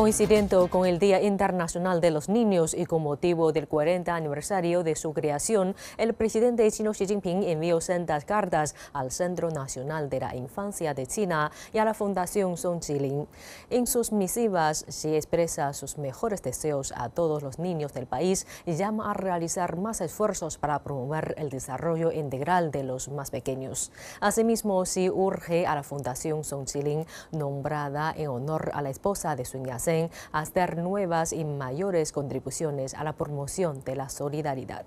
Coincidiendo con el Día Internacional de los Niños y con motivo del 40 aniversario de su creación, el presidente chino Xi Jinping envió sendas cartas al Centro Nacional de la Infancia de China y a la Fundación Song Qilin. En sus misivas, Xi expresa sus mejores deseos a todos los niños del país y llama a realizar más esfuerzos para promover el desarrollo integral de los más pequeños. Asimismo, Xi urge a la Fundación Song Qilin, nombrada en honor a la esposa de Sun yat hacer nuevas y mayores contribuciones a la promoción de la solidaridad.